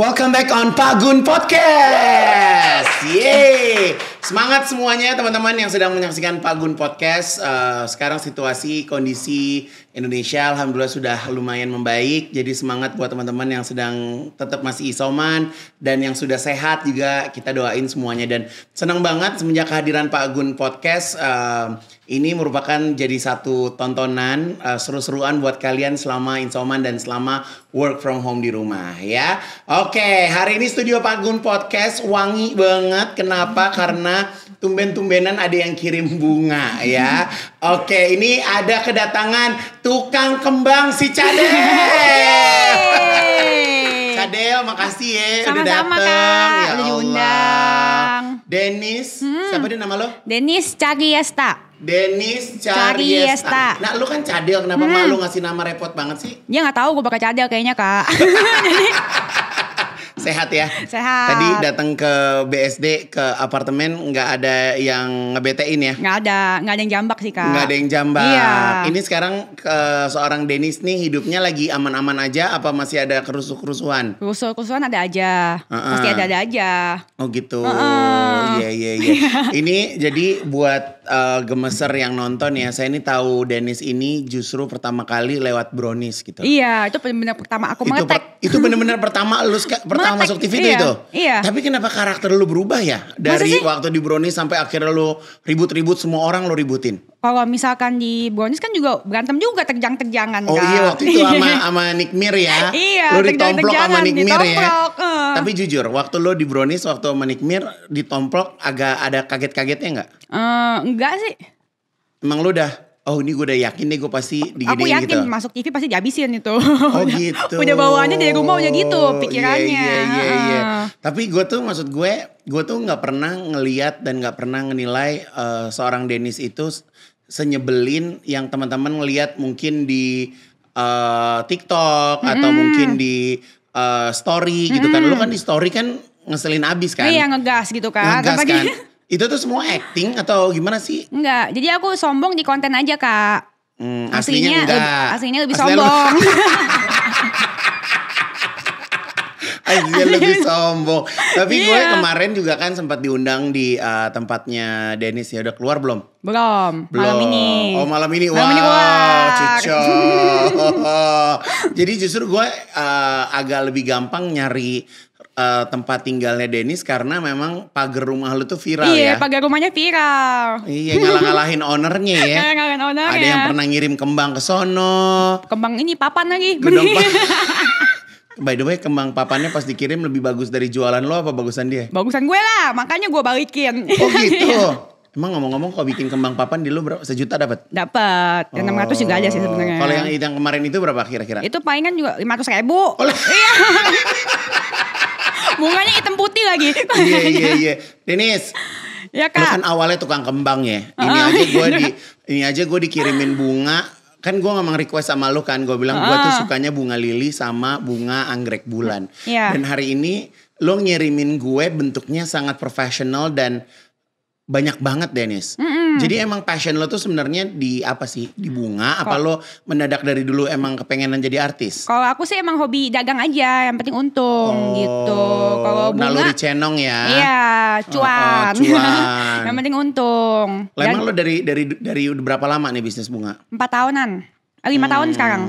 Welcome back on Pagun Podcast. Yeay. Semangat semuanya teman-teman yang sedang menyaksikan Pagun Podcast. Uh, sekarang situasi kondisi Indonesia alhamdulillah sudah lumayan membaik. Jadi semangat buat teman-teman yang sedang tetap masih isoman dan yang sudah sehat juga kita doain semuanya dan senang banget semenjak kehadiran Pak Agun Podcast uh, ini merupakan jadi satu tontonan uh, seru-seruan buat kalian selama insoman dan selama work from home di rumah ya. Oke, hari ini studio Pak Agun Podcast wangi banget. Kenapa? Karena karena tumben-tumbenan ada yang kirim bunga ya. Oke, ini ada kedatangan tukang kembang si Cadel. cadel makasih ya Sama -sama, udah datang. Kak. Ya udah diundang. Dennis, hmm. siapa dia nama lo? Dennis Cagiesta. Denis Cariesta. Nah, lu kan cadel, kenapa hmm. malu ngasih nama repot banget sih? Ya nggak tahu, gue bakal cadel kayaknya kak. Sehat ya. Sehat. Tadi datang ke BSD ke apartemen nggak ada yang ngebetein ya? Nggak ada, nggak ada yang jambak sih kak. Nggak ada yang jambak. Iya. Ini sekarang ke seorang Denis nih hidupnya lagi aman-aman aja apa masih ada kerusuh-kerusuhan? Kerusuh-kerusuhan ada aja, uh -uh. ada-ada aja. Oh gitu. Iya iya iya. Ini jadi buat uh, gemeser yang nonton ya, saya ini tahu Denis ini justru pertama kali lewat brownies gitu. Iya, itu benar-benar pertama aku mengetek. itu benar-benar pertama lu pertama pertama masuk TV itu iya, itu. Iya. Tapi kenapa karakter lu berubah ya dari waktu di Brownies sampai akhirnya lu ribut-ribut semua orang lu ributin? Kalau misalkan di Brownies kan juga berantem juga terjang-terjangan Oh iya, kan? iya waktu itu sama sama Nick Mir ya. iya, lu ditomplok sama Nick Mir ya. Uh. Tapi jujur waktu lu di Brownies waktu sama Nick Mir ditomplok agak ada kaget-kagetnya nggak? Uh, enggak sih. Emang lu udah oh ini gue udah yakin nih gue pasti gitu. Aku yakin gitu. masuk TV pasti dihabisin itu. Oh gitu. udah bawaannya dari rumah udah gitu iya, pikirannya. Iya iya iya. Tapi gue tuh maksud gue, gue tuh gak pernah ngeliat dan gak pernah ngenilai uh, seorang Dennis itu senyebelin yang teman-teman ngeliat mungkin di uh, TikTok -hmm. atau mungkin di uh, story -hmm. gitu kan. Lu kan di story kan ngeselin abis kan. Iya ngegas gitu kan. Ngegas kan. Itu tuh semua acting atau gimana sih? Enggak, jadi aku sombong di konten aja kak. Hmm, aslinya, aslinya enggak. Lebih, aslinya lebih aslinya sombong. Aja lebih sombong. Tapi iya. gue kemarin juga kan sempat diundang di uh, tempatnya Dennis ya udah keluar belum? Belum. Belum. Malam ini. Oh malam ini. Malam wow. Ini cucu. Jadi justru gue uh, agak lebih gampang nyari uh, tempat tinggalnya Denis karena memang pagar rumah lu tuh viral iya, ya. Iya, pagar rumahnya viral. Iya, ngalah-ngalahin ownernya ya. Ngalah-ngalahin ownernya. Ada yang pernah ngirim kembang ke sono. Kembang ini papan lagi. Gedong By the way, kembang papannya pas dikirim lebih bagus dari jualan lo apa bagusan dia? Bagusan gue lah, makanya gue balikin. Oh gitu. Iya. Emang ngomong-ngomong kalau bikin kembang papan di lu berapa? Sejuta dapat? Dapat. Yang oh. 600 juga aja sih sebenarnya. Kalau yang yang kemarin itu berapa kira-kira? Itu palingan juga 500 ribu. Oh, iya. Bunganya hitam putih lagi. Iya iya iya. Denis. Ya kan. kan awalnya tukang kembang ya. Ini uh, aja gue di ini aja gue dikirimin bunga kan gue ngomong request sama lu kan gue bilang uh. gue tuh sukanya bunga lili sama bunga anggrek bulan yeah. dan hari ini lo ngirimin gue bentuknya sangat profesional dan banyak banget Dennis. Mm -hmm. Jadi emang passion lo tuh sebenarnya di apa sih? Di bunga Kalo, apa lo mendadak dari dulu emang kepengenan jadi artis? Kalau aku sih emang hobi dagang aja, yang penting untung oh, gitu. Kalau bunga naluri cenong ya. Iya, cuan. Oh, oh, cuan. yang penting untung. Lah emang lo dari dari dari berapa lama nih bisnis bunga? Empat tahunan. Eh, lima hmm. tahun sekarang.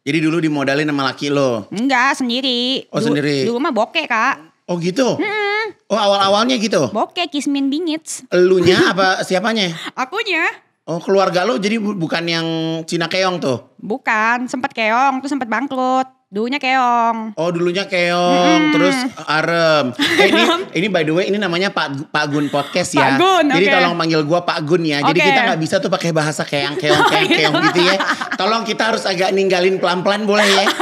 Jadi dulu dimodalin sama laki lo? Enggak, sendiri. Oh, du sendiri. Dulu mah bokek, Kak. Oh, gitu. Hmm. Oh awal-awalnya gitu? Bokeh, kismin, bingits. Elunya apa siapanya? Akunya. Oh keluarga lo jadi bukan yang Cina keong tuh? Bukan, sempat keong, tuh sempat bangkrut. Dulunya keong. Oh, dulunya keong, hmm. terus uh, arem. Eh, ini ini by the way ini namanya Pak Pak Gun podcast ya. Pak Gun, Jadi okay. tolong panggil gua Pak Gun ya. Okay. Jadi kita nggak bisa tuh pakai bahasa keong keong oh, keong iya. keong gitu ya. Tolong kita harus agak ninggalin pelan-pelan boleh ya?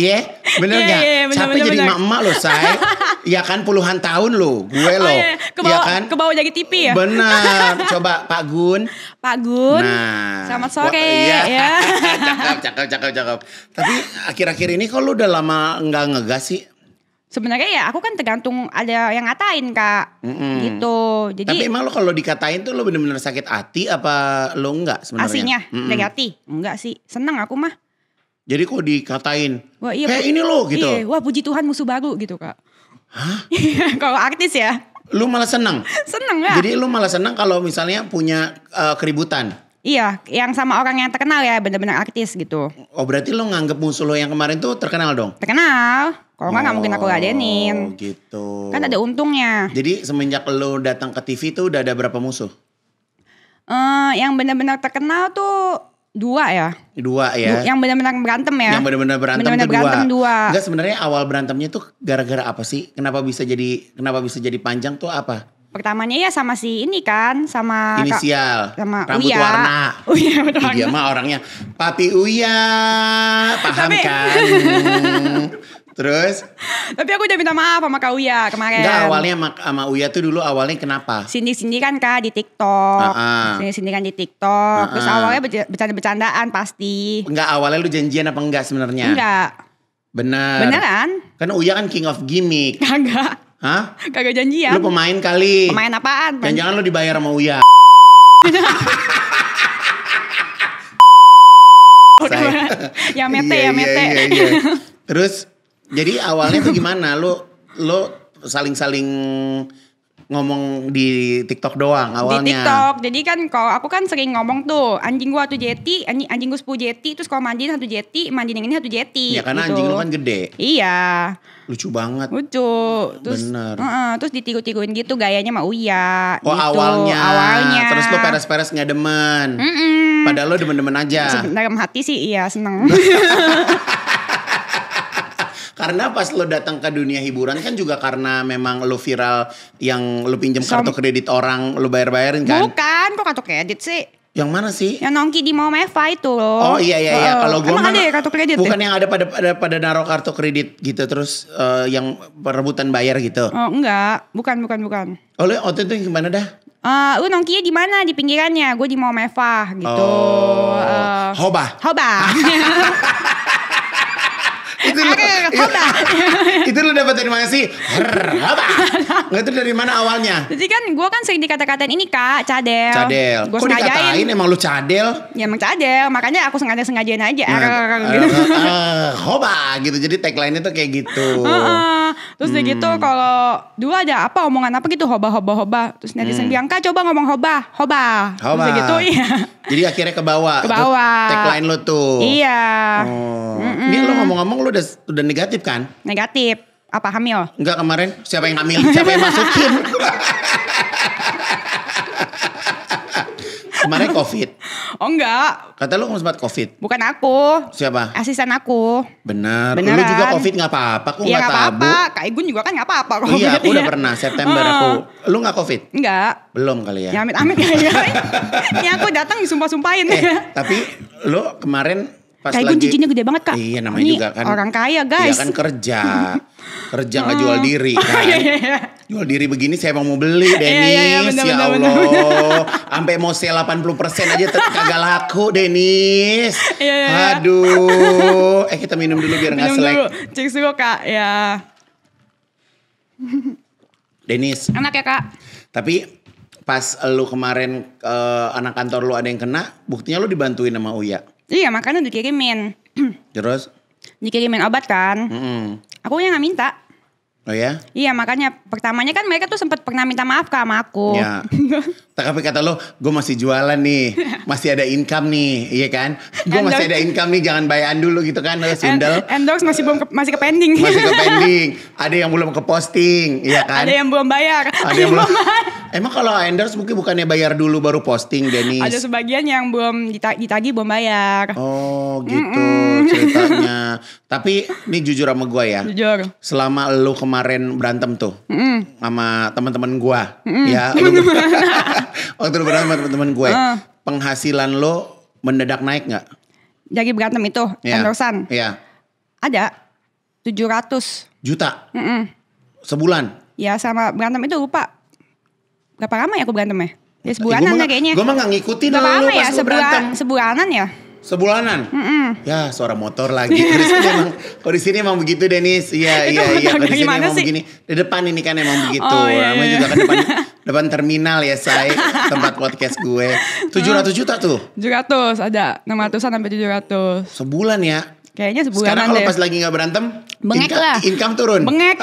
Oh, iya, yeah? bener iya, nggak? Yeah, yeah, Capek bener, jadi emak-emak loh, saya. Iya kan puluhan tahun loh, gue loh. Oh, yeah. Ke iya kan? ke bawah jadi TV ya. Benar. Coba Pak Gun. Pak Gun. Nah, selamat sore. Iya. Ya. cakep, cakep, cakep, cakep. Tapi akhir-akhir ini ini kok lu udah lama nggak ngegas sih? Sebenarnya ya aku kan tergantung ada yang ngatain kak, mm-hmm. gitu. Jadi. Tapi emang lo kalau dikatain tuh lo bener-bener sakit hati apa lo enggak sebenarnya? Aslinya mm-hmm. dari hati, enggak sih. Seneng aku mah. Jadi kok dikatain, wah, iya, kayak ini lo gitu. Iya, wah puji Tuhan musuh baru gitu kak. Hah? Iya, kalau artis ya. Lu malah seneng? seneng ya. Jadi lu malah seneng kalau misalnya punya uh, keributan? Iya, yang sama orang yang terkenal ya, bener-bener artis gitu. Oh berarti lo nganggep musuh lo yang kemarin tuh terkenal dong? Terkenal. Kalau enggak oh, gak mungkin aku oh, ladenin. gitu. Kan ada untungnya. Jadi semenjak lo datang ke TV tuh udah ada berapa musuh? Uh, yang benar-benar terkenal tuh dua ya. Dua ya. Du yang benar-benar berantem ya. Yang benar-benar berantem bener -bener tuh berantem dua. dua. Enggak sebenarnya awal berantemnya tuh gara-gara apa sih? Kenapa bisa jadi kenapa bisa jadi panjang tuh apa? Pertamanya ya sama si ini kan, sama inisial, ka, sama rambut Uya. Iya, warna. Uya betul. Dia mah orangnya Papi Uya, paham Tapi, kan? Terus? Tapi aku udah minta maaf sama Kak Uya kemarin. Enggak, awalnya sama, sama Uya tuh dulu awalnya kenapa? Sini sini kan Kak di TikTok. Uh-uh. Ah, ah. sindi kan di TikTok. Uh-uh. Terus awalnya bercanda-bercandaan pasti. Enggak, awalnya lu janjian apa enggak sebenarnya? Enggak. Benar. Beneran? Kan Uya kan king of gimmick. Enggak. Hah? Kagak ya? Lu pemain kali. Pemain apaan? Jangan-jangan lu dibayar sama Uya. ya mete iya, ya iya, mete. Iya, Terus jadi awalnya tuh gimana? Lu lu saling-saling ngomong di TikTok doang awalnya. Di TikTok. Jadi kan kalau aku kan sering ngomong tuh anjing gua tuh jeti, anjing, anjing gua sepuluh jeti, terus kalau mandi satu jeti, mandi yang ini satu jeti. Ya karena gitu. anjing lu kan gede. Iya. Lucu banget. Lucu. Terus, Bener. Uh, terus ditigo-tiguin gitu gayanya mau uya. Oh gitu. awalnya. Awalnya. Terus lu peres-peres nggak demen. Mm -mm. Padahal lu demen-demen aja. Dalam hati sih iya seneng. Karena pas lo datang ke dunia hiburan kan juga karena memang lo viral yang lo pinjam Som kartu kredit orang lo bayar-bayarin kan? Bukan, kok kartu kredit sih? Yang mana sih? Yang nongki di mau Eva itu lo. Oh iya iya iya. Kalau gue emang kan ada ya kartu kredit. Ya? Bukan deh? yang ada pada pada pada naruh kartu kredit gitu terus uh, yang perebutan bayar gitu. Oh enggak, bukan bukan bukan. Oh lu waktu itu gimana dah? Uh, lu nongkinya di mana di pinggirannya? Gue di mau Eva gitu. Oh. Uh, Hoba. Hoba itu lu, itu, itu lu dapat dari mana sih? Apa? Enggak itu dari mana awalnya? Jadi kan gue kan sering dikata-katain ini kak, cadel. Cadel. Gua Kok sengajain. dikatain emang lu cadel? Ya emang cadel, makanya aku sengaja sengajain aja. Nah, Arr, eh, gitu. Uh, hoba gitu. Jadi tagline itu kayak gitu. Uh, Terus gitu, hmm. gitu kalau dua ada apa omongan apa gitu hoba hoba hoba. Terus netizen hmm. bilang kak coba ngomong hoba hoba. Hoba. Terus gitu iya. Jadi akhirnya ke bawah. Ke bawah. Tagline lo tuh. Iya. Oh. Mm -mm. Ini lo ngomong-ngomong lo udah udah negatif kan? Negatif. Apa hamil? Enggak kemarin. Siapa yang hamil? Siapa yang masukin? kemarin covid Oh enggak. Kata lu sempat covid. Bukan aku. Siapa? Asisten aku. Benar. Beneran. Lu juga covid nggak apa-apa, aku iya, nggak gak, tabu. Apa -apa. Kak Igun juga kan nggak apa-apa Oh, Iya, aku udah pernah September aku. Lu nggak covid? Enggak. Belum kali ya. Ya amit-amit ya. Ini aku datang disumpah-sumpahin. Eh, tapi lu kemarin Pas kayak lagi, cincinnya gede banget kak. Iya namanya Ini juga kan. Orang kaya iya guys. Iya kan kerja. kerja nggak oh. jual diri oh, kan. Iya, iya, jual diri begini saya emang mau beli Denis. ya Allah. Sampai mau sale 80% aja tetap kagak laku Denis. Aduh. Eh kita minum dulu biar nggak selek. Cek dulu kak ya. Denis. Enak ya kak. Tapi pas lu kemarin uh, anak kantor lu ada yang kena, buktinya lu dibantuin sama Uya. Iya makanya dikirimin. Terus? Dikirimin obat kan. Mm -hmm. Aku yang nggak minta. Oh ya? Iya makanya pertamanya kan mereka tuh sempat pernah minta maaf ke sama aku. Iya. Tapi kata lo, gue masih jualan nih, masih ada income nih, iya kan? Gue masih ada income nih, jangan bayar dulu gitu kan, lo sindel. Endorse masih belum ke, masih ke pending. masih ke pending. Ada yang belum ke posting, iya kan? Ada yang belum bayar. Ada, ada yang belum. Emang kalau endorse mungkin bukannya bayar dulu baru posting, Denis? Ada sebagian yang belum ditagi belum bayar. Oh gitu mm -mm. ceritanya. Tapi ini jujur sama gue ya. Jujur. Selama lo kemarin berantem tuh mm. sama teman-teman gua mm. ya waktu lu berantem sama teman-teman gue uh. Ya. Ah. penghasilan lo mendadak naik nggak jadi berantem itu yeah. endorsean yeah. ada 700 juta mm -mm. sebulan ya sama berantem itu lupa berapa lama ya aku ya, ya? berantem ya Ya sebulanan ya kayaknya. Gue mah gak ngikutin Berapa lama ya? Sebulan, sebulanan ya? Sebulanan. Mm -mm. Ya, suara motor lagi. Kalau di sini emang begitu Denis. Iya, iya, iya. Kalau di sini emang begini. Di depan ini kan emang begitu. Oh, iya, iya. juga kan iya. depan depan terminal ya, saya tempat podcast gue. 700 juta tuh. 700 ada. 600-an sampai 700. Sebulan ya. Kayaknya sebulan Sekarang kalau pas lagi nggak berantem, bengek lah. Income turun. Bengek.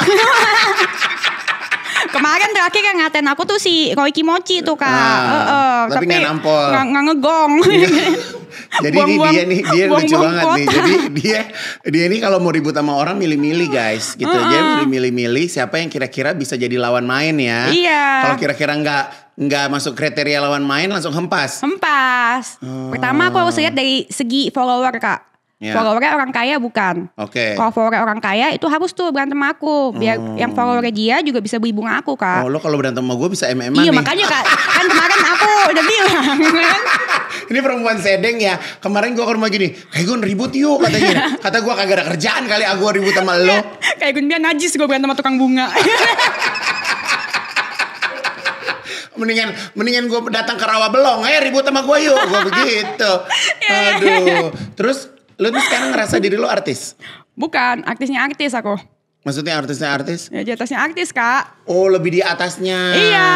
Kemarin terakhir yang ngatain aku tuh si Roy Kimochi tuh kak. Nah, uh, uh, tapi, tapi nggak nampol. Nggak ngegong. Iya. jadi buang, dia nih dia buang, lucu buang banget kota. nih. Jadi dia dia ini kalau mau ribut sama orang milih-milih guys gitu. Uh -uh. milih-milih siapa yang kira-kira bisa jadi lawan main ya. Iya. Kalau kira-kira nggak nggak masuk kriteria lawan main langsung hempas. Hempas. Hmm. Pertama aku harus lihat dari segi follower kak. Yeah. Followernya orang kaya bukan. Oke. Okay. Kalau follower orang kaya itu harus tuh berantem aku biar hmm. yang followernya dia juga bisa beli bunga aku kak. Oh lo kalau berantem sama gue bisa MMA Iya nih. makanya kak kan kemarin aku udah bilang ya kan? ini perempuan sedeng ya kemarin gue ke rumah gini kayak gue ribut yuk katanya kata gue kagak ada kerjaan kali ah ribut sama lo kayak gue biar najis gue bukan sama tukang bunga mendingan mendingan gue datang ke rawa belong eh ribut sama gue yuk gue begitu iya, iya. aduh terus lu tuh sekarang ngerasa diri lo artis bukan artisnya artis aku Maksudnya artisnya artis? Ya di atasnya artis kak. Oh lebih di atasnya. Iya.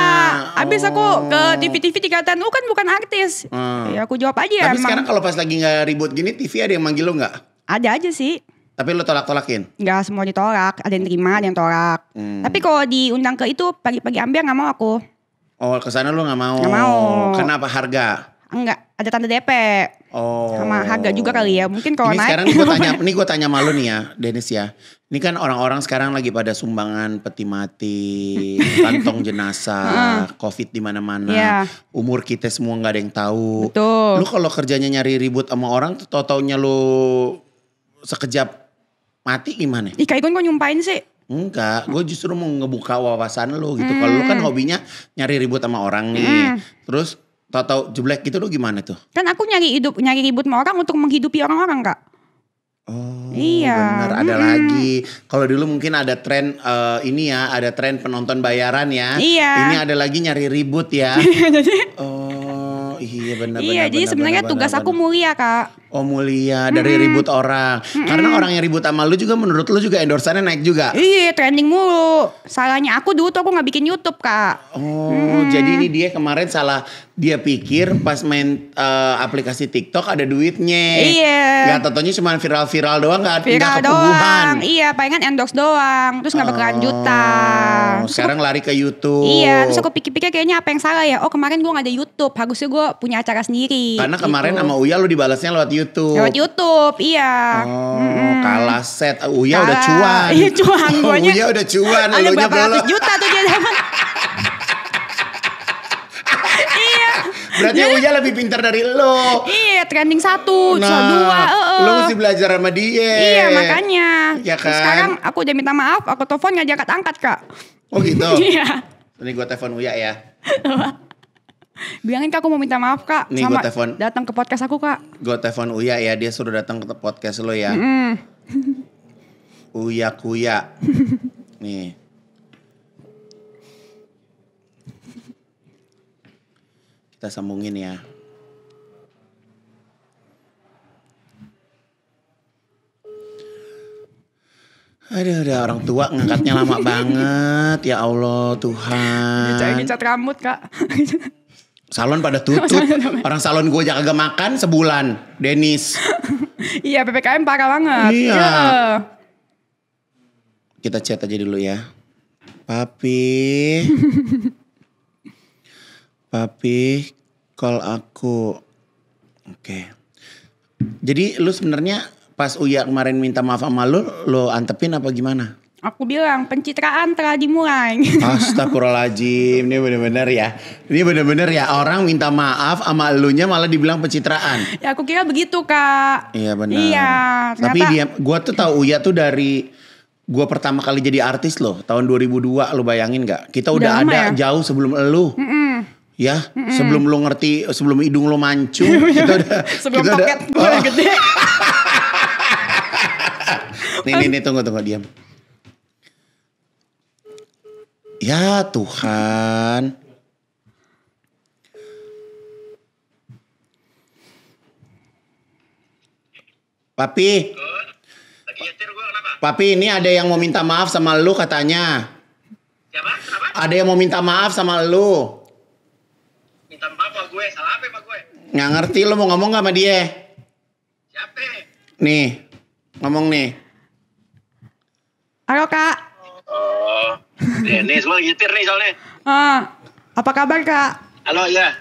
Abis oh. aku ke TV-TV tingkatan. lu kan bukan artis. Hmm. Ya aku jawab aja ya, Tapi emang. sekarang kalau pas lagi nggak ribut gini TV ada yang manggil lu gak? Ada aja sih. Tapi lu tolak-tolakin? Nggak semua ditolak. Ada yang terima, ada yang tolak. Hmm. Tapi kalau diundang ke itu pagi-pagi ambil gak mau aku. Oh ke sana lu gak mau? Nggak mau. Kenapa harga? Enggak. Ada tanda DP. Oh. Sama harga juga kali ya. Mungkin kalau ini naik. Sekarang gue tanya, ini gue tanya malu nih ya, Dennis ya. Ini kan orang-orang sekarang lagi pada sumbangan peti mati, kantong jenazah, covid di mana-mana. Yeah. Umur kita semua nggak ada yang tahu. Betul. Lu kalau kerjanya nyari ribut sama orang, tau taunya lu sekejap mati gimana? Ih, kayak gue nyumpain sih. Enggak, gue justru mau ngebuka wawasan lu gitu. Hmm. Kalau lu kan hmm. hobinya nyari ribut sama orang nih. Hmm. Terus tak tahu jublek gitu lo gimana tuh? Kan aku nyari hidup nyari ribut sama orang untuk menghidupi orang-orang kak. Oh, iya. Benar, ada -hmm. lagi. Kalau dulu mungkin ada tren uh, ini ya, ada tren penonton bayaran ya. Iya. Ini ada lagi nyari ribut ya. oh, iya benar-benar. Iya, benar, jadi benar, sebenarnya benar, tugas benar, aku mulia kak oh mulia dari hmm. ribut orang. Hmm. Karena orang yang ribut sama lu juga menurut lu juga endorsannya naik juga. Iya, trending mulu. Salahnya aku dulu tuh aku gak bikin YouTube, Kak. Oh, hmm. jadi ini dia kemarin salah dia pikir pas main uh, aplikasi TikTok ada duitnya. Iya. Gak tentunya cuma viral-viral doang gak, viral gak Doang. Iya, palingan endorse doang. Terus gak berkelanjutan. Oh, sekarang aku, lari ke YouTube. Iya, terus aku pikir-pikir kayaknya apa yang salah ya. Oh kemarin gua gak ada YouTube, harusnya gue punya acara sendiri. Karena kemarin gitu. sama Uya lu dibalasnya lewat YouTube YouTube. Lewat YouTube, iya. Oh, mm-hmm. kalah set. Uh, Uya kalah. udah cuan. Iya cuan. Guanya, Uya udah cuan. Ada berapa ratus juta tuh dia dapat. iya. Berarti Jadi, Uya lebih pintar dari lo. Iya, trending satu, nah, dua. Uh-uh. Lo mesti belajar sama dia. Iya, makanya. Ya kan? sekarang aku udah minta maaf, aku telepon gak diangkat-angkat, Kak. Oh gitu? iya. Ini gue telepon Uya ya. Bilangin kak aku mau minta maaf kak Nih, sama telepon datang ke podcast aku kak. Gue telepon Uya ya dia suruh datang ke podcast lo ya. Mm Uya kuya. Nih. Kita sambungin ya. Aduh, ada orang tua ngangkatnya lama banget. Ya Allah, Tuhan. Ngecat rambut, Kak. Salon pada tutup. Orang salon gue aja kagak makan sebulan. Denis. iya PPKM parah banget. Iya. Yeah. Kita chat aja dulu ya. Papi. Papi call aku. Oke. Okay. Jadi lu sebenarnya pas Uya kemarin minta maaf sama lu, lu antepin apa gimana? Aku bilang pencitraan telah dimulai. Astagfirullahaladzim, ini bener-bener ya. Ini bener-bener ya orang minta maaf sama elunya malah dibilang pencitraan. Ya aku kira begitu kak. Iya benar. Iya. Ternyata... Tapi dia, gua tuh tahu Uya tuh dari gue pertama kali jadi artis loh tahun 2002 lu bayangin gak? Kita udah, udah ada ya? jauh sebelum elu. Mm -mm. Ya, mm -mm. sebelum lu ngerti, sebelum hidung lu mancung, kita iya. udah sebelum kita toket udah, oh. gede. nih, nih, nih, tunggu, tunggu, diam. Ya Tuhan. Papi. Papi, ini ada yang mau minta maaf sama lu katanya. Ada yang mau minta maaf sama lu. Minta maaf sama gue, salah apa gue? Nggak ngerti, lu mau ngomong gak sama dia? Siapa? Nih, ngomong nih. Halo kak. Dennis, mau nyetir nih soalnya. Ah, apa kabar kak? Halo ya.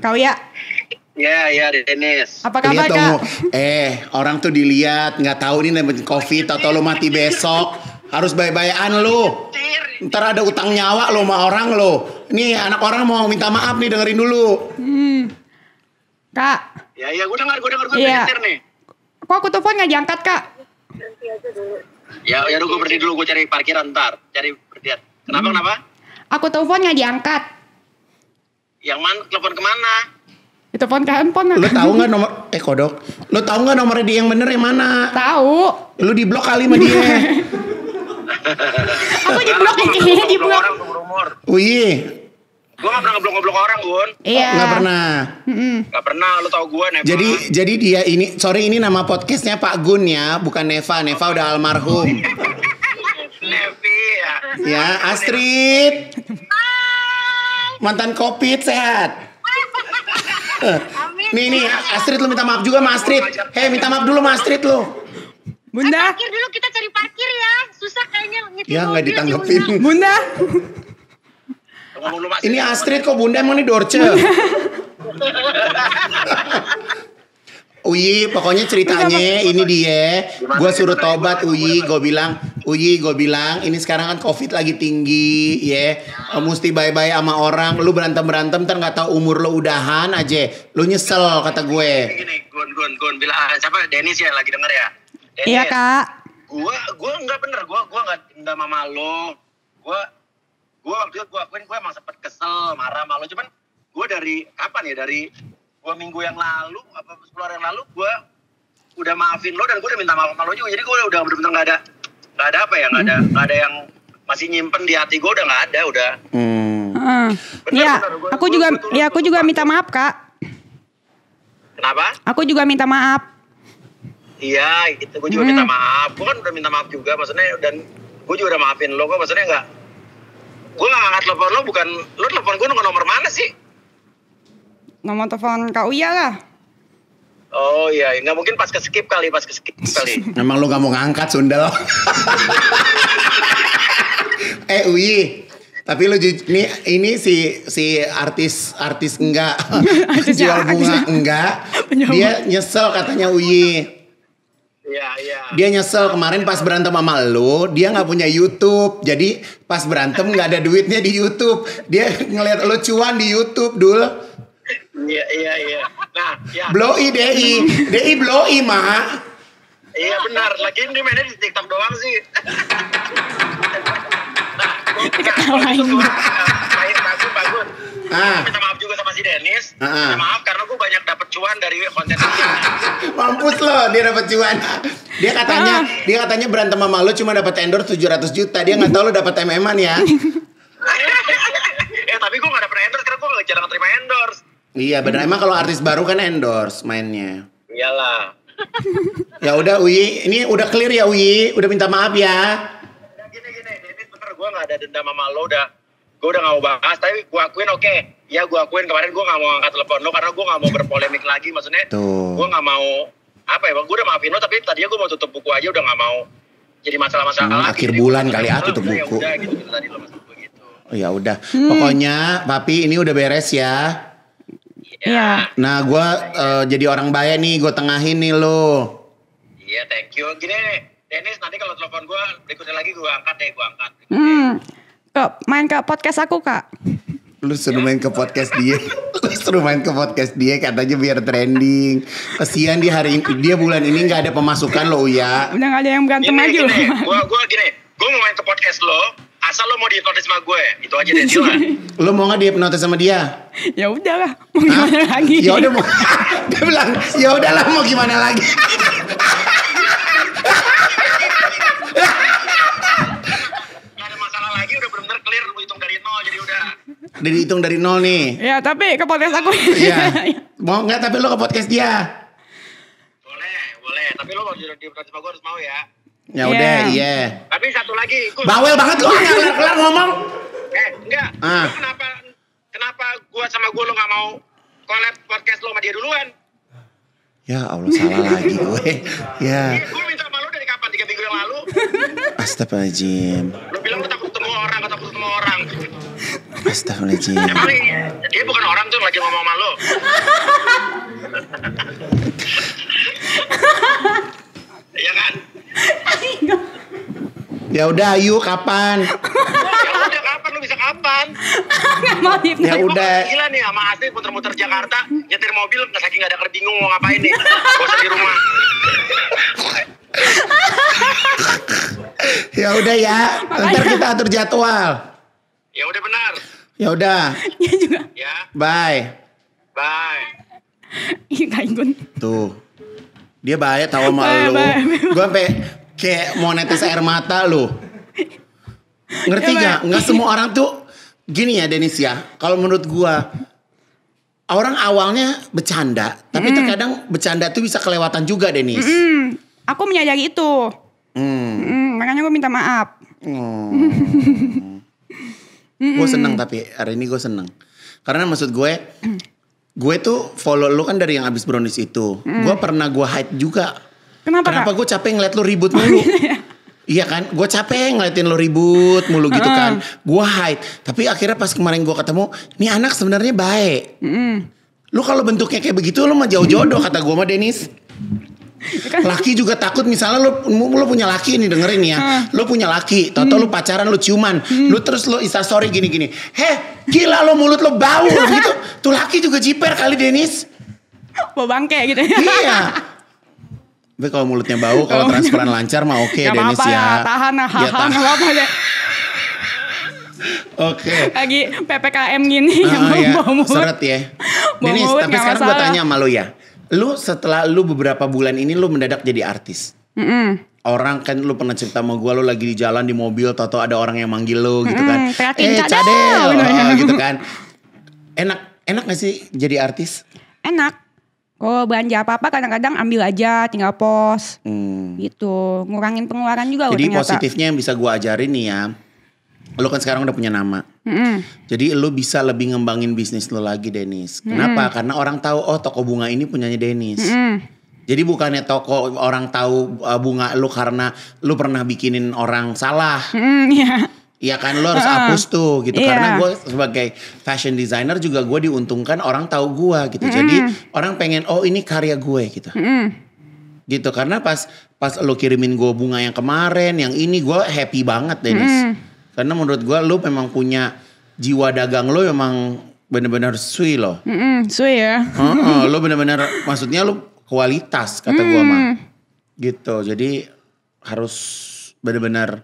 Kau ya? Ya, ya, Dennis. Apa kabar, Lihat, Kak? Eh, orang tuh dilihat, nggak tahu nih COVID atau lo mati besok. Harus bayar-bayaran lo. Ntar ada utang nyawa lo sama orang lo. Nih, anak orang mau minta maaf nih, dengerin dulu. Hmm. Kak. Ya, ya, gue denger, gue denger, gue ya. nih. Kok aku telepon nggak diangkat, Kak? Nanti aja dulu ya ya gue pergi dulu gue cari parkiran ntar cari berdiat kenapa hmm. kenapa aku teleponnya diangkat yang mana telepon kemana telepon ke handphone lu tau nggak nomor eh kodok lu tau nggak nomor dia yang bener yang mana tahu lu di blok kali sama dia aku di blok kayaknya di blok Wih, Gue gak pernah ngeblok-ngeblok orang, Gun. Iya. Gak pernah. mm hmm Gak pernah, lo tau gue, Neva. Jadi, jadi dia ini, sorry ini nama podcastnya Pak Gun ya, bukan Neva. Neva udah almarhum. Nevi ya. Ya, Astrid. Mantan Kopit, sehat. Amin. Nih, nih, Astrid lu minta maaf juga sama Astrid. Hei, minta maaf dulu sama Astrid lu. Bunda. Eh, parkir dulu kita cari parkir ya. Susah kayaknya ya, mobil. nggak ditanggepin. Bunda. Bunda. Ini Astrid kok bunda emang ini Dorce. Uyi, pokoknya ceritanya ini dia. Gue suruh tobat Uyi, ya, gue bilang, Uyi, gue bilang, ini sekarang kan covid lagi tinggi, ya. Yeah. Mesti bye bye sama orang. Lu berantem berantem, ntar nggak tau umur lo udahan aja. Lu nyesel kata gue. Gini, gun, gun, gun. bilang ah, siapa Denis ya lagi denger ya. Iya kak. Gue, gue nggak bener. Gue, gue nggak dendam sama lo. Gue gue waktu itu gue akuin gue emang sempet kesel marah malu cuman gue dari kapan ya dari dua minggu yang lalu apa sepuluh hari yang lalu gue udah maafin lo dan gue udah minta maaf sama lo juga jadi gue udah bener-bener nggak ada nggak ada apa ya nggak ada nggak ada yang masih nyimpen di hati gue udah nggak ada udah hmm. Iya, aku gua, juga gua, ya aku juga minta maaf kak kenapa aku juga minta maaf iya itu gue juga hmm. minta maaf gue kan udah minta maaf juga maksudnya dan gue juga udah maafin lo kok maksudnya nggak gue gak ngangkat telepon lo bukan lo telepon gue nomor nomor mana sih nomor telepon kak Uya lah Oh iya, nggak mungkin pas ke skip kali, pas ke skip kali. memang lo gak mau ngangkat sundel eh Uyi, tapi lu ini ini si si artis artis enggak jual bunga enggak. Dia nyesel katanya Uyi Iya, iya. Dia nyesel kemarin pas berantem sama lo, dia nggak punya YouTube. Jadi pas berantem nggak ada duitnya di YouTube. Dia ngelihat lo cuan di YouTube dul. Iya, iya, iya. Nah, ya. Blow DI, DI blow i, Iya benar, lagi ini mainnya di TikTok doang sih. nah, Ketawain. Nah, bagus, bagus. Ah. Minta maaf juga sama si Dennis. Ah. ah. Minta maaf cuan dari konten mampus lo dia dapat cuan dia katanya ah. dia katanya berantem sama lo cuma dapat endorse 700 juta dia nggak tahu lo dapat MM-an ya ya tapi gue gak dapet endorse karena gue gak jarang terima endorse iya benar emang kalau artis baru kan endorse mainnya iyalah ya udah Uyi ini udah clear ya Uyi udah minta maaf ya gini gini ini bener gue gak ada dendam sama lo udah gue udah gak mau bahas tapi gue akuin oke okay ya gue akuin kemarin gue gak mau angkat telepon lo karena gue nggak mau berpolemik lagi maksudnya gue gak mau apa ya gue udah maafin lo tapi tadinya gue mau tutup buku aja udah gak mau jadi masalah-masalah hmm, akhir akhir bulan kali ah tutup buku ya udah gitu, gitu gitu. oh, ya hmm. pokoknya papi ini udah beres ya Iya. iya. Nah, gue uh, jadi orang bayar nih, gue tengahin nih lo. Iya, thank you. Gini, Dennis, nanti kalau telepon gue berikutnya lagi gue angkat deh, gue angkat. Hmm. Kok main ke podcast aku kak? lu suruh main ke podcast dia lu suruh main ke podcast dia katanya biar trending kesian di hari ini dia bulan ini nggak ada pemasukan lo ya udah nggak ada yang berantem lagi lo gue gini gue mau main ke podcast lo asal lo mau dihipnotis sama gue itu aja deh cuma. lo mau nggak dihipnotis sama dia ya udahlah mau gimana Hah? lagi ya udah mau dia bilang ya udahlah mau gimana lagi dihitung dari nol nih. Ya tapi ke podcast aku. Iya. mau nggak tapi lo ke podcast dia? Boleh, boleh. Tapi lo kalau di, podcast sama gue harus mau ya. Ya udah, iya. Yeah. Tapi satu lagi, gue bawel banget lo nggak kelar kelar ngomong. Eh, enggak. Ah. kenapa kenapa gue sama gue lo nggak mau collab podcast lo sama dia duluan? Ya Allah salah lagi gue. ya. Iya, gue minta malu dari kapan? Tiga minggu yang lalu. Astagfirullahaladzim. Lo Astagfirullahaladzim. Eh, emang iya. dia bukan orang tuh lagi ngomong sama lo. Iya kan? Ya udah ayo kapan? ya udah kapan lu bisa kapan? Gak mau Ya udah. Gila nih sama Asti muter-muter Jakarta, nyetir mobil nggak saking nggak ada kerbingung mau ngapain nih. Bosan di rumah. ya udah ya, ntar kita atur jadwal. Ya udah benar. Ya udah. Iya juga. Ya. Bye. Bye. Ini kain Inggun. Tuh. Dia bahaya tahu sama bye, lu. Gue sampai kayak monetis air mata lu. Ngerti ya, gak? Nggak semua orang tuh gini ya Denis ya. Kalau menurut gua orang awalnya bercanda, tapi mm. terkadang bercanda tuh bisa kelewatan juga Denis. Mm -mm. Aku menyadari itu. Mm. Mm, makanya gue minta maaf. Mm. Mm-hmm. Gue seneng tapi hari ini gue seneng. Karena maksud gue, gue tuh follow lu kan dari yang abis brownies itu. Mm. Gue pernah gue hide juga. Kenapa? Kenapa gue capek ngeliat lu ribut mulu? Iya. iya kan, gue capek ngeliatin lo ribut mulu gitu kan. Gue hide, tapi akhirnya pas kemarin gue ketemu, nih anak sebenarnya baik. Mm. Lu kalau bentuknya kayak begitu, lu mah jauh jodoh kata gue sama Denis. Ya kan? laki juga takut misalnya lu lu punya laki ini dengerin ya. Lu punya laki, toto hmm. lu pacaran lu ciuman, hmm. lu terus lu Insta story gini-gini. Heh, gila lo mulut lo bau gitu. Tuh laki juga jiper kali Denis. Mau bangke gitu. Ya? Iya. Tapi kalau mulutnya bau, kalau transferan lancar mah oke okay, Denis ya. Tahan lah, ya, tahan lah apa ya. Oke. Okay. Lagi PPKM gini uh, ya, bau mulut. Seret ya. Denis, tapi sekarang gue tanya sama lo ya. Lu setelah lu beberapa bulan ini lu mendadak jadi artis. Mm -mm. Orang kan lu pernah cerita sama gue lu lagi di jalan di mobil atau ada orang yang manggil lu gitu kan. -mm, eh cadel gitu. Oh, gitu kan. Enak enak gak sih jadi artis? Enak. kok belanja apa-apa kadang-kadang ambil aja tinggal pos. Hmm. Gitu. Ngurangin pengeluaran juga Jadi ternyata. positifnya yang bisa gua ajarin nih ya lo kan sekarang udah punya nama. Mm. Jadi lo bisa lebih ngembangin bisnis lo lagi Denis. Kenapa? Mm. Karena orang tahu oh toko bunga ini punyanya Denis. Mm. Jadi bukannya toko orang tahu uh, bunga lo karena lo pernah bikinin orang salah. Mm, yeah. Iya kan lo harus hapus tuh gitu yeah. karena gue sebagai fashion designer juga gue diuntungkan orang tahu gue gitu. Mm. Jadi orang pengen oh ini karya gue gitu. Mm gitu karena pas pas lo kirimin gue bunga yang kemarin yang ini gue happy banget Dennis. Mm karena menurut gue lo memang punya jiwa dagang lo memang bener-bener sui lo. Mm -mm, sui ya. Uh -uh, lo bener-bener maksudnya lo kualitas kata mm. gue mah. Gitu jadi harus bener-bener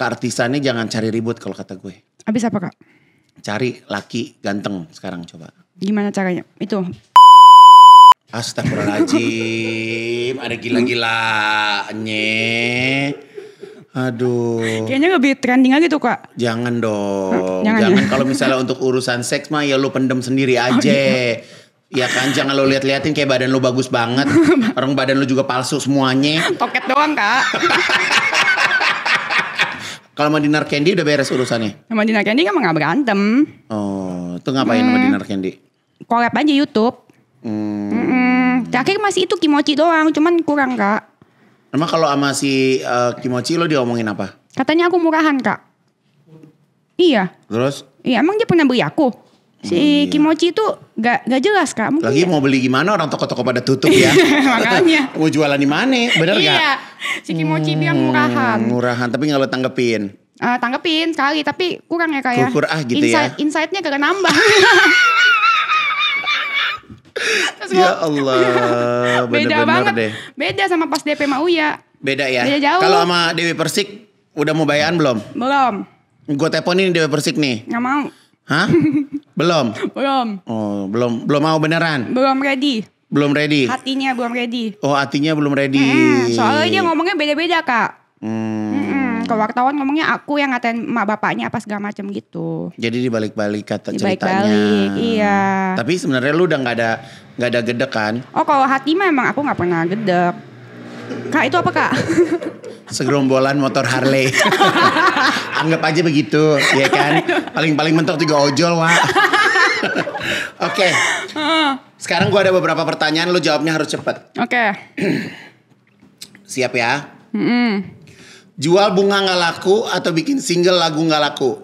keartisannya jangan cari ribut kalau kata gue. Habis apa kak? Cari laki ganteng sekarang coba. Gimana caranya? Itu Astagfirullahaladzim, ada gila-gilaannya. Aduh. Kayaknya lebih trending aja tuh kak. Jangan dong. Jangan, jangan ya. kalau misalnya untuk urusan seks mah ya lu pendem sendiri oh, aja. Oh, iya. Ya kan jangan lo liat liatin kayak badan lu bagus banget. Orang badan lu juga palsu semuanya. Poket doang kak. Kalau sama Dinar Candy udah beres urusannya? Sama Dinar Candy kan emang gak berantem. Oh, itu ngapain hmm. sama Dinar Candy? Collab aja Youtube. Hmm. Terakhir masih itu kimochi doang, cuman kurang kak. Emang kalau sama si uh, Kimochi lo diomongin apa? Katanya aku murahan kak. Iya. Terus? Iya emang dia pernah beli aku. Oh, si hmm, iya. Kimochi itu gak, gak jelas kak. Mungkin Lagi ya. mau beli gimana orang toko-toko pada tutup ya. Makanya. mau jualan di mana bener iya. gak? Iya. Si Kimochi hmm, bilang murahan. Murahan tapi gak lo tanggepin? Uh, tanggepin sekali tapi kurang ya kak ya. Kukur ah gitu ya. Insight, ya. Insightnya kagak nambah. Terus ya Allah, bener -bener beda banget. Deh. Beda sama pas DP mau ya. Beda ya. Beda jauh. Kalau sama Dewi Persik udah mau bayaran belum? Belum. Gue teleponin Dewi Persik nih. Gak mau. Hah? belum. Belum. Oh, belum belum mau beneran. Belum ready. Belum ready. Hatinya belum ready. Oh, hatinya belum ready. Hmm, soalnya dia ngomongnya beda-beda, Kak. Hmm. Mm -mm. Kalau wartawan ngomongnya aku yang ngatain mak bapaknya apa segala macam gitu. Jadi dibalik-balik kata dibalik ceritanya. Dibalik, iya. Tapi sebenarnya lu udah nggak ada nggak ada gedek kan? Oh kalau hati mah emang aku nggak pernah gedek. Kak itu apa kak? Segerombolan motor Harley. Anggap aja begitu, ya kan? Paling-paling mentok juga ojol, wah. Oke. Okay. Sekarang gua ada beberapa pertanyaan, lu jawabnya harus cepet. Oke. Okay. Siap ya? Mm -hmm jual bunga nggak laku atau bikin single lagu nggak laku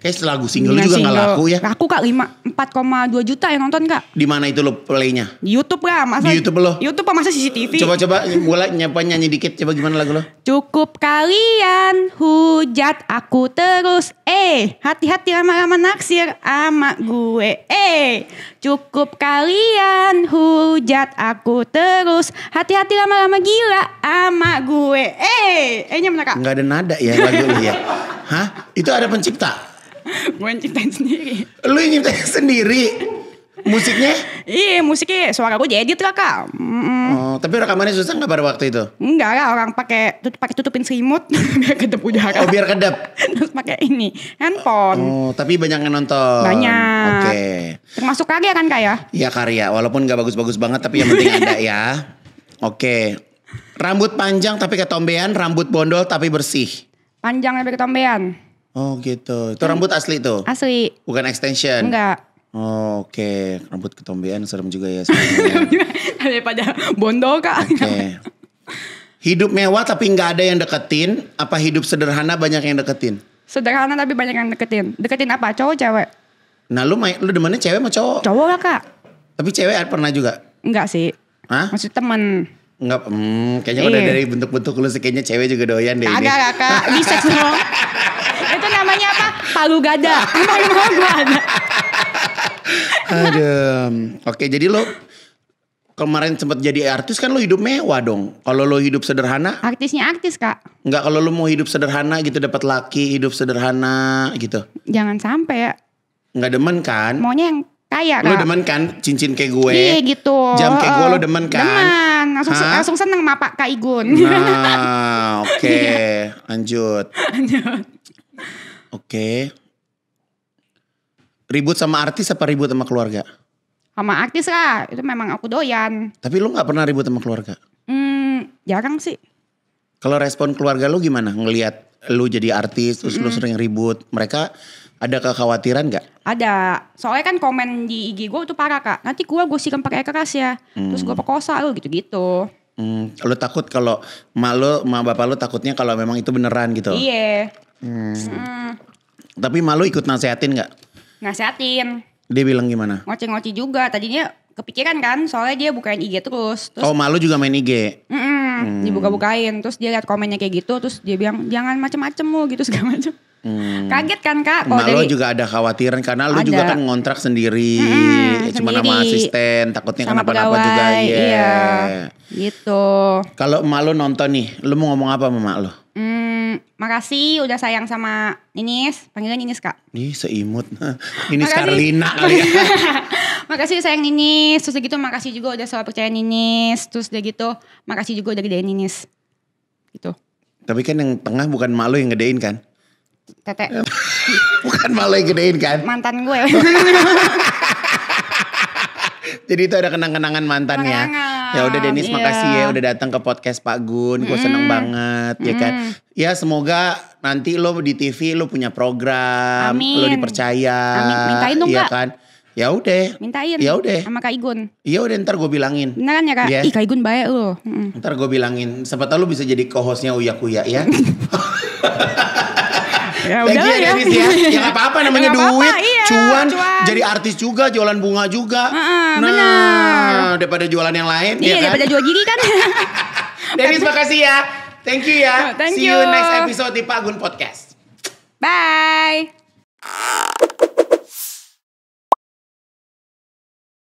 Kayak setelah lagu single lu iya, juga gak laku ya? Laku kak, lima empat koma dua juta yang nonton kak. Di mana itu lo playnya? Di YouTube kak, masa? Di YouTube lo? YouTube apa masa CCTV? Coba-coba mulai coba, nyapa nyanyi dikit, coba gimana lagu lo? Cukup kalian hujat aku terus, eh hati-hati lama-lama naksir ama gue, eh cukup kalian hujat aku terus, hati-hati lama-lama gila ama gue, eh, eh mana kak? Gak ada nada ya lagu ya? Hah? Itu ada pencipta? gue nyiptain sendiri. Lu nyiptain sendiri? Musiknya? iya musiknya suara gue tuh kak. Mm. Oh, tapi rekamannya susah nggak pada waktu itu? Enggak lah orang pakai tut, pakai tutupin selimut biar kedap udara. Oh biar kedap. Terus pakai ini handphone. Oh tapi banyak yang nonton. Banyak. Oke. Okay. Termasuk karya kan kak ya? Iya karya walaupun nggak bagus-bagus banget tapi yang penting ada ya. Oke. Okay. Rambut panjang tapi ketombean, rambut bondol tapi bersih. Panjang tapi ketombean. Oh gitu. Itu rambut asli tuh? Asli. Bukan extension? Enggak. Oh, Oke, okay. rambut ketombean serem juga ya. Daripada bondo kak. Oke. Okay. Hidup mewah tapi nggak ada yang deketin. Apa hidup sederhana banyak yang deketin? Sederhana tapi banyak yang deketin. Deketin apa? Cowok cewek? Nah lu main, lu demennya cewek sama cowok? Cowok lah kak. Tapi cewek ada pernah juga? Enggak sih. Hah? Maksud teman? Enggak, hmm, kayaknya e. udah iya. dari bentuk-bentuk lu sih cewek juga doyan deh Agak, ini. Agak kak, bisa semua. namanya apa? Palu gada. Emang ada. Oke, jadi lo kemarin sempat jadi artis kan lo hidup mewah dong. Kalau lo hidup sederhana, artisnya artis, Kak. Enggak, kalau lo mau hidup sederhana gitu dapat laki, hidup sederhana gitu. Jangan sampai ya. Enggak demen kan? Maunya yang kaya kan. Lo demen kan cincin kayak gue? Iya gitu. Jam kayak gue lo demen kan? Demen. Langsung, Hah? langsung seneng sama Kak Igun. Nah oke okay. Iya. lanjut. Lanjut. Oke. Okay. Ribut sama artis apa ribut sama keluarga? Sama artis lah, itu memang aku doyan. Tapi lu gak pernah ribut sama keluarga? Hmm, jarang sih. Kalau respon keluarga lu gimana ngelihat lu jadi artis terus mm. lu sering ribut, mereka ada kekhawatiran gak? Ada, soalnya kan komen di IG gue tuh parah kak. Nanti gue gue sikam pakai keras ya, hmm. terus gue perkosa lu gitu-gitu. Hmm, lu takut kalau malu, lu, bapak lu takutnya kalau memang itu beneran gitu? Iya. Hmm. Tapi malu ikut nasehatin gak? Nasehatin. Dia bilang gimana? Ngoceh-ngoceh juga. Tadinya kepikiran kan, soalnya dia bukain IG terus. terus oh malu juga main IG? Mm -mm, hmm. Dibuka-bukain, terus dia lihat komennya kayak gitu, terus dia bilang jangan macem-macem lu gitu segala macem. Hmm. Kaget kan kak? Oh, malu malu dari... juga ada khawatiran karena lu ada. juga kan ngontrak sendiri, hmm, cuma sendiri. asisten, takutnya kenapa-napa juga. Yeah. Iya, gitu. Kalau malu nonton nih, lu mau ngomong apa sama emak lo? Hmm makasih udah sayang sama Ninis. Panggilnya Ninis kak. ini seimut. Ninis makasih. Karlina kali ya. makasih sayang Ninis. Terus gitu makasih juga udah selalu percaya Ninis. Terus udah gitu makasih juga udah gedein Ninis. Gitu. Tapi kan yang tengah bukan malu yang gedein kan? Tete. bukan malu yang gedein kan? Mantan gue. Jadi itu ada kenang-kenangan mantannya. ya. Ya udah Denis iya. makasih ya udah datang ke podcast Pak Gun. Gue mm. seneng banget mm. ya kan. Ya semoga nanti lo di TV lo punya program, Amin. lo dipercaya. Amin. Mintain dong ya kan. Ya udah. Mintain. Ya udah. Sama Kak Igun. Ya udah ntar gue bilangin. Beneran ya Kak? Yeah. Ih Kak Igun baik lo. Mm. Ntar gue bilangin. Siapa lo bisa jadi co-hostnya Uya Kuya ya. ya udah ya, ya. Davis, ya. Yang apa-apa ya namanya gak duit, apa -apa, iya, cuan, cuan, jadi artis juga, jualan bunga juga. Uh -uh, nah, bener. daripada jualan yang lain iya, ya kan? daripada jual gigi kan. Davis makasih ya. Thank you ya. Thank See you. you next episode di Pagun Podcast. Bye.